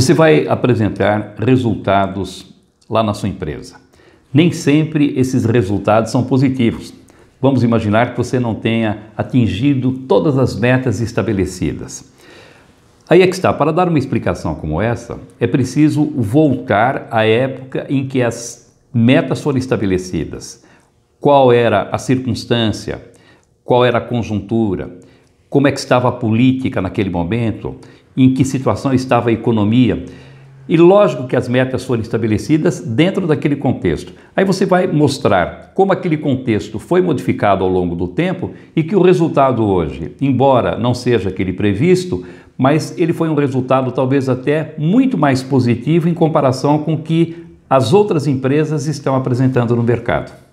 Você vai apresentar resultados lá na sua empresa. Nem sempre esses resultados são positivos. Vamos imaginar que você não tenha atingido todas as metas estabelecidas. Aí é que está, para dar uma explicação como essa, é preciso voltar à época em que as metas foram estabelecidas. Qual era a circunstância? Qual era a conjuntura? como é que estava a política naquele momento, em que situação estava a economia. E lógico que as metas foram estabelecidas dentro daquele contexto. Aí você vai mostrar como aquele contexto foi modificado ao longo do tempo e que o resultado hoje, embora não seja aquele previsto, mas ele foi um resultado talvez até muito mais positivo em comparação com o que as outras empresas estão apresentando no mercado.